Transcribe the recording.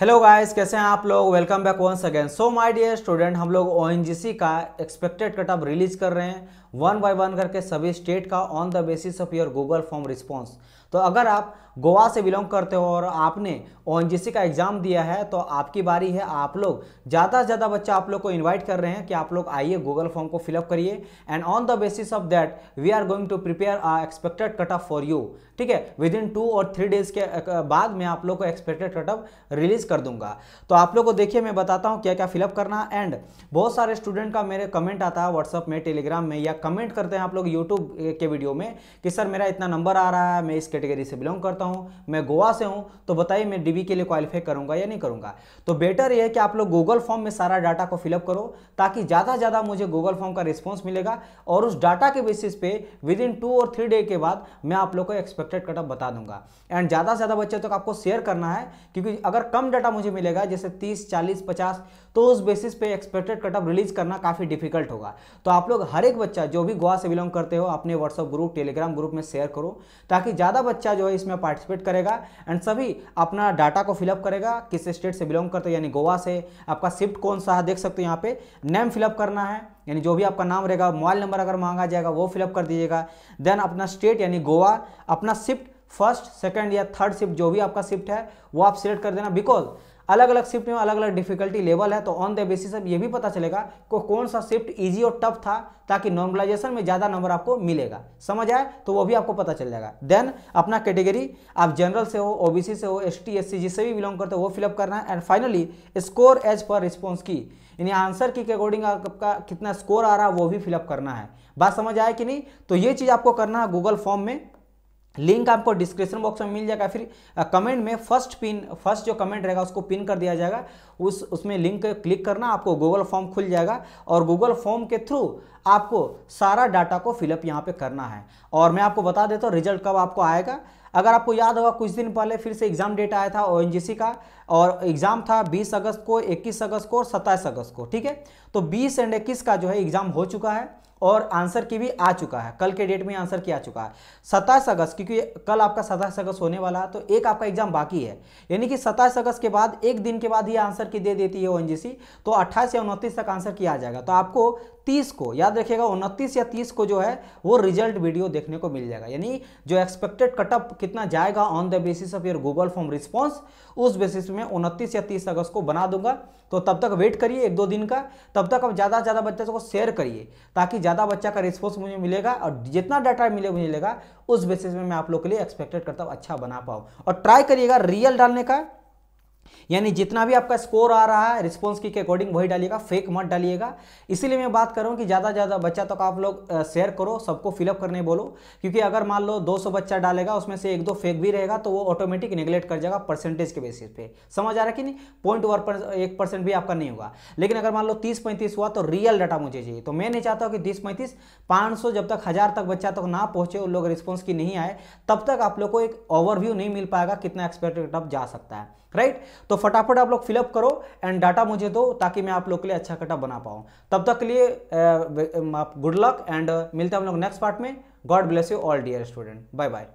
hello guys कैसे हैं आप लोग welcome back once again so my dear student हम लोग ओ का एक्सपेक्टेड कट ऑफ रिलीज कर रहे हैं वन बाय वन करके सभी स्टेट का on the basis of your Google form response तो अगर आप गोवा से बिलोंग करते हो और आपने ओ का एग्ज़ाम दिया है तो आपकी बारी है आप लोग ज़्यादा से ज़्यादा बच्चा आप लोग को इन्वाइट कर रहे हैं कि आप लोग आइए गूगल फॉर्म को फिलअप करिए and on the basis of that we are going to prepare a expected cut off for you ठीक है विद इन टू और थ्री डेज के बाद मैं आप लोग को एक्सपेक्टेड कट ऑफ रिलीज कर दूंगा तो आप लोग को देखिए मैं बताता हूँ क्या क्या फिलअप करना एंड बहुत सारे स्टूडेंट का मेरे कमेंट आता है व्हाट्सअप में टेलीग्राम में या कमेंट करते हैं आप लोग यूट्यूब के वीडियो में कि सर मेरा इतना नंबर आ रहा है मैं इस कैटेगरी से बिलोंग करता हूँ हूँ मैं गोवा से हूँ तो बताइए मैं डीबी के लिए क्वालिफाई करूँगा या नहीं करूँगा तो बेटर यह है कि आप लोग गूगल फॉर्म में सारा डाटा को फिलअप करो ताकि ज़्यादा से ज़्यादा मुझे गूगल फॉर्म का रिस्पॉन्स मिलेगा और उस डाटा के बेसिस पे विद इन टू और थ्री डे के बाद मैं आप लोग को एक्सपेक्टेड कटअप बता दूंगा एंड ज़्यादा से ज़्यादा बच्चे तक तो आपको शेयर करना है क्योंकि अगर कम डाटा मुझे मिलेगा जैसे तीस चालीस पचास तो उस बेसिस पे एक्सपेक्टेड कटअप रिलीज करना काफ़ी डिफिकल्ट होगा तो आप लोग हर एक बच्चा जो भी गोवा से बिलोंग करते हो अपने व्हाट्सअप ग्रुप टेलीग्राम ग्रुप में शेयर करो ताकि ज़्यादा बच्चा जो है इसमें पार्टिसिपेट करेगा एंड सभी अपना डाटा को फिलअप करेगा किस स्टेट से बिलोंग करते हो यानी गोवा से आपका शिफ्ट कौन सा है देख सकते हो यहाँ पे नेम फिलअप करना है यानी जो भी आपका नाम रहेगा मोबाइल नंबर अगर मांगा जाएगा वो फिलअप कर दीजिएगा देन अपना स्टेट यानी गोवा अपना शिफ्ट फर्स्ट सेकेंड या थर्ड शिफ्ट जो भी आपका शिफ्ट है वो आप सिलेक्ट कर देना बिकॉज अलग अलग शिफ्ट में अलग अलग डिफिकल्टी लेवल है तो ऑन द बेसिस अब ये भी पता चलेगा को कौन सा शिफ्ट ईजी और टफ था ताकि नॉर्मलाइजेशन में ज़्यादा नंबर आपको मिलेगा समझ आए तो वो भी आपको पता चल जाएगा देन अपना कैटेगरी आप जनरल से हो ओबीसी से हो एस टी जिससे भी बिलोंग करते हो वो फिलअप करना है and finally score as per response की यानी आंसर की अकॉर्डिंग आपका कितना स्कोर आ रहा है वो भी फिलअप करना है बात समझ आए कि नहीं तो ये चीज़ आपको करना है गूगल फॉर्म में लिंक आपको डिस्क्रिप्शन बॉक्स में मिल जाएगा फिर कमेंट में फर्स्ट पिन फर्स्ट जो कमेंट रहेगा उसको पिन कर दिया जाएगा उस उसमें लिंक क्लिक करना आपको गूगल फॉर्म खुल जाएगा और गूगल फॉर्म के थ्रू आपको सारा डाटा को फिलअप यहाँ पे करना है और मैं आपको बता देता हूँ रिजल्ट कब आपको आएगा अगर आपको याद होगा कुछ दिन पहले फिर से एग्ज़ाम डेट आया था ओ का और एग्ज़ाम था 20 अगस्त को 21 अगस्त को और सत्ताईस अगस्त को ठीक है तो 20 एंड 21 का जो है एग्ज़ाम हो चुका है और आंसर की भी आ चुका है कल के डेट में आंसर की आ चुका है सत्ताईस अगस्त क्योंकि कल आपका सत्ताईस अगस्त होने वाला है तो एक आपका एग्जाम बाकी है यानी कि सत्ताईस अगस्त के बाद एक दिन के बाद ही आंसर की दे देती है ओ तो अट्ठाईस या उनतीस तक आंसर किया जाएगा तो आपको तीस को याद रखिएगा उनतीस या तीस को जो है वो रिजल्ट वीडियो देखने को मिल जाएगा यानी जो एक्सपेक्टेड कटअप कितना जाएगा on the basis of your Google form response उस बेसिस में उनतीस या तीस अगस्त को बना दूंगा तो तब तक वेट करिए एक दो दिन का तब तक आप ज़्यादा से ज़्यादा बच्चे को शेयर करिए ताकि ज़्यादा बच्चा का रिस्पॉन्स मुझे मिलेगा और जितना डाटा मिले मुझे मिलेगा उस बेसिस में मैं आप लोग के लिए एक्सपेक्टेड करता हूँ अच्छा बना पाऊँ और ट्राई करिएगा रियल डालने का यानी जितना भी आपका स्कोर आ रहा है रिस्पॉन्स की के अकॉर्डिंग वही डालिएगा फेक मत डालिएगा इसीलिए मैं बात करूँ कि ज़्यादा से ज़्यादा बच्चा तक तो आप लोग शेयर करो सबको फिलअप करने बोलो क्योंकि अगर मान लो 200 बच्चा डालेगा उसमें से एक दो फेक भी रहेगा तो वो ऑटोमेटिक निगलेक्ट कर जाएगा परसेंटेज के बेसिस पे समझ आ रहा है कि नहीं पॉइंट वन भी आपका नहीं होगा लेकिन अगर मान लो तीस पैंतीस हुआ तो रियल डाटा मुझे चाहिए तो मैं नहीं चाहता हूँ कि तीस पैंतीस पाँच जब तक हज़ार तक बच्चा तक ना पहुँचे उन लोग रिस्पॉन्स की नहीं आए तब तक आप लोग को एक ओवरव्यू नहीं मिल पाएगा कितना एक्सपेक्टेड आप जा सकता है राइट तो फटाफट आप लोग फिलअप करो एंड डाटा मुझे दो ताकि मैं आप लोग के लिए अच्छा कटअप बना पाऊँ तब तक के लिए आप गुड लक एंड मिलते हैं हम लोग नेक्स्ट पार्ट में God bless you all dear student bye bye